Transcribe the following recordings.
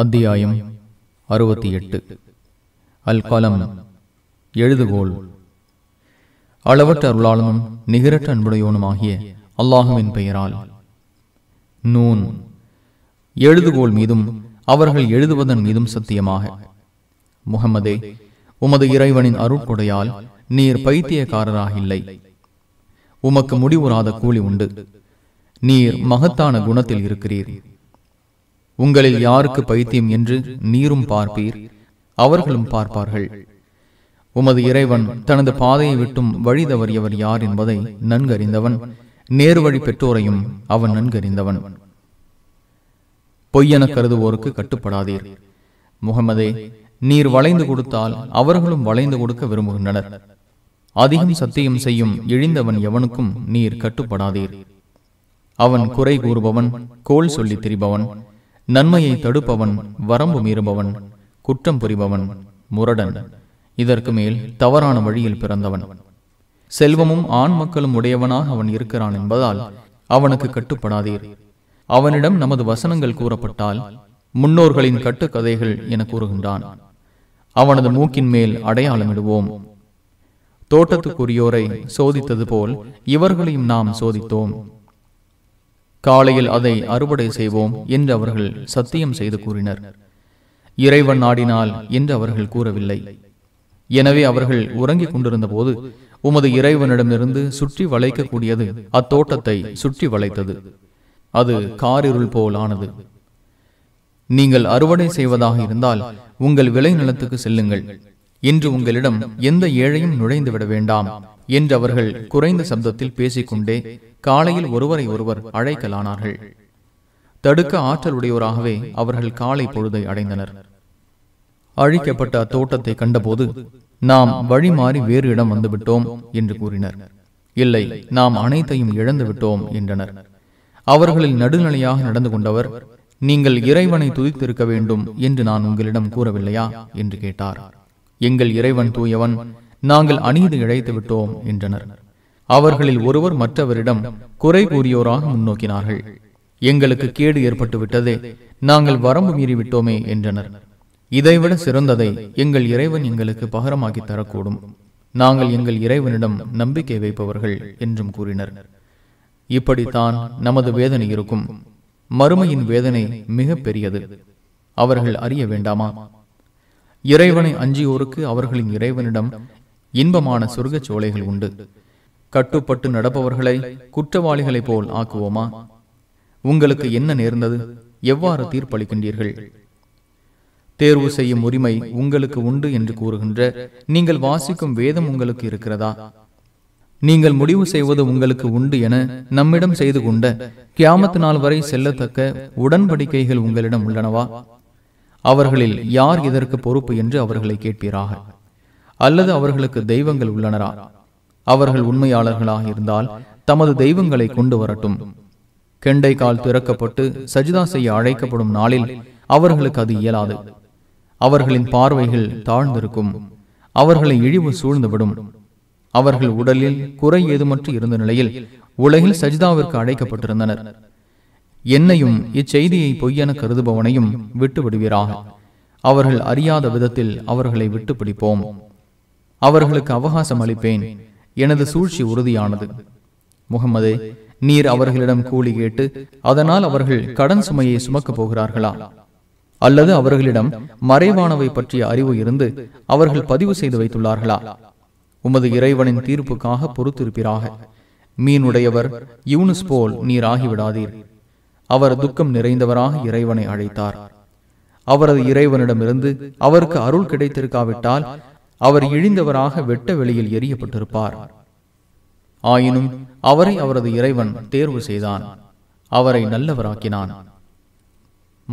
அத்தியாயம் அறுபத்தி எட்டு அல் கலம் எழுதுகோள் அளவற்ற அருளாளனும் நிகரற்ற அன்புடையோனும் ஆகிய அல்லாஹுவின் பெயரால் நூன் எழுதுகோள் மீதும் அவர்கள் எழுதுவதன் மீதும் சத்தியமாக முகமதே உமது இறைவனின் அருட்கொடையால் நீர் பைத்தியக்காரராக இல்லை உமக்கு முடிவுறாத கூலி உண்டு நீர் மகத்தான குணத்தில் இருக்கிறீர் உங்களில் யாருக்கு பைத்தியம் என்று நீரும் பார்ப்பீர் அவர்களும் பார்ப்பார்கள் உமது இறைவன் தனது பாதையை விட்டும் வழி தவறியவர் யார் என்பதை நன்கறிந்தவன் நேர்வழி பெற்றோரையும் அவன் நன்கறிந்தவன் பொய்யென கருதுவோருக்கு கட்டுப்படாதீர் முகமதே நீர் வளைந்து கொடுத்தால் அவர்களும் வளைந்து கொடுக்க விரும்புகின்றனர் அதிகம் சத்தியம் செய்யும் இழிந்தவன் எவனுக்கும் நீர் கட்டுப்படாதீர் அவன் குறை கூறுபவன் கோல் சொல்லி திரிபவன் நன்மையை தடுப்பவன் வரம்பு மீறுபவன் குற்றம் புரிபவன் முரடன் இதற்கு மேல் தவறான வழியில் பிறந்தவன் செல்வமும் ஆண் மக்களும் உடையவனாக அவன் இருக்கிறான் என்பதால் அவனுக்கு கட்டுப்படாதீர் அவனிடம் நமது வசனங்கள் கூறப்பட்டால் முன்னோர்களின் கட்டுக்கதைகள் என கூறுகின்றான் அவனது மூக்கின் மேல் அடையாளமிடுவோம் தோட்டத்துக்குரியோரை சோதித்தது போல் இவர்களையும் நாம் சோதித்தோம் காலையில் அதை அறுவடை செய்வோம் என்று அவர்கள் சத்தியம் செய்து கூறினர் இறைவன் நாடினால் என்று அவர்கள் கூறவில்லை எனவே அவர்கள் உறங்கிக் கொண்டிருந்த போது உமது இறைவனிடமிருந்து சுற்றி வளைக்கக்கூடியது அத்தோட்டத்தை சுற்றி வளைத்தது அது காரிருள் போலானது நீங்கள் அறுவடை செய்வதாக இருந்தால் உங்கள் விளைநிலத்துக்கு செல்லுங்கள் இன்று உங்களிடம் எந்த ஏழையும் நுழைந்து விட வேண்டாம் என்று அவர்கள் குறைந்த சப்தத்தில் பேசிக்கொண்டே காலையில் ஒருவரை ஒருவர் அழைக்கலானார்கள் தடுக்க ஆற்றலுடையோராகவே அவர்கள் காலை பொழுதை அடைந்தனர் அழிக்கப்பட்ட அத்தோட்டத்தை கண்டபோது நாம் வழி மாறி வேறு இடம் வந்துவிட்டோம் என்று கூறினர் இல்லை நாம் அனைத்தையும் இழந்து விட்டோம் என்றனர் அவர்களில் நடுநிலையாக நடந்து கொண்டவர் நீங்கள் இறைவனை துதித்திருக்க வேண்டும் என்று நான் உங்களிடம் கூறவில்லையா என்று கேட்டார் எங்கள் இறைவன் தூயவன் நாங்கள் அநீதி இழைத்து விட்டோம் என்றனர் அவர்களில் ஒருவர் மற்றவரிடம் குறை கூறியோராக முன்னோக்கினார்கள் எங்களுக்கு கேடு ஏற்பட்டு விட்டதே நாங்கள் வரம்பு மீறிவிட்டோமே என்றனர் இதைவிட சிறந்ததை எங்கள் இறைவன் எங்களுக்கு பகரமாக்கி தரக்கூடும் நாங்கள் எங்கள் இறைவனிடம் நம்பிக்கை வைப்பவர்கள் என்றும் கூறினர் இப்படித்தான் நமது வேதனை இருக்கும் மறுமையின் வேதனை மிக பெரியது அவர்கள் அறிய வேண்டாமா இறைவனை அஞ்சியோருக்கு அவர்களின் இறைவனிடம் இன்பமான சொர்க்கச் சோலைகள் உண்டு கட்டுப்பட்டு நடப்பவர்களை குற்றவாளிகளைப் போல் ஆக்குவோமா உங்களுக்கு என்ன நேர்ந்தது எவ்வாறு தீர்ப்பளிக்கின்றீர்கள் தேர்வு செய்யும் உரிமை உங்களுக்கு உண்டு என்று கூறுகின்ற நீங்கள் வாசிக்கும் வேதம் உங்களுக்கு இருக்கிறதா நீங்கள் முடிவு செய்வது உங்களுக்கு உண்டு என நம்மிடம் செய்து கொண்ட கியாமத்து நாள் வரை செல்லத்தக்க உடன்படிக்கைகள் உங்களிடம் உள்ளனவா அவர்களில் யார் இதற்கு பொறுப்பு என்று அவர்களை கேட்பீராக அல்லது அவர்களுக்கு தெய்வங்கள் உள்ளனரா அவர்கள் உண்மையாளர்களாக இருந்தால் தமது தெய்வங்களை கொண்டு வரட்டும் கெண்டை கால் திறக்கப்பட்டு சஜிதா செய்ய அழைக்கப்படும் நாளில் அவர்களுக்கு அது இயலாது அவர்களின் பார்வைகள் தாழ்ந்திருக்கும் அவர்களை இழிவு சூழ்ந்துவிடும் அவர்கள் உடலில் குறை ஏதுமற்று இருந்த நிலையில் உலகில் சஜிதாவிற்கு அழைக்கப்பட்டிருந்தனர் என்னையும் இச்செய்தியை பொய்யென கருதுபவனையும் விட்டு விடுவீராக அவர்கள் அறியாத விதத்தில் அவர்களை விட்டு பிடிப்போம் அவர்களுக்கு அவகாசம் அளிப்பேன் எனது சூழ்ச்சி உறுதியானது முகமது நீர் அவர்களிடம் கூலி கேட்டு அதனால் அவர்கள் கடன் சுமையை சுமக்கப் போகிறார்களா அல்லது அவர்களிடம் மறைவானவை பற்றிய அறிவு இருந்து அவர்கள் பதிவு செய்து வைத்துள்ளார்களா உமது இறைவனின் தீர்ப்புக்காக பொறுத்திருப்பிறாக மீனுடையவர் யூனுஸ் போல் நீர் ஆகிவிடாதீர் அவர் துக்கம் நிறைந்தவராக இறைவனை அழைத்தார் அவரது இறைவனிடமிருந்து அவருக்கு அருள் கிடைத்திருக்காவிட்டால் அவர் இழிந்தவராக வெட்ட வெளியில் எரியப்பட்டிருப்பார் ஆயினும் அவரை அவரது இறைவன் தேர்வு செய்தான் அவரை நல்லவராக்கினான்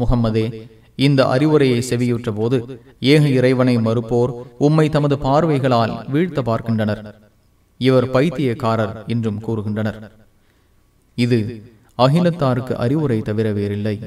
முகம்மதே இந்த அறிவுரையை செவியுற்ற போது ஏக இறைவனை மறுப்போர் உம்மை தமது பார்வைகளால் வீழ்த்த பார்க்கின்றனர் இவர் பைத்தியக்காரர் என்றும் கூறுகின்றனர் இது அகிலத்தாருக்கு அறிவுரை தவிர வேறில்லை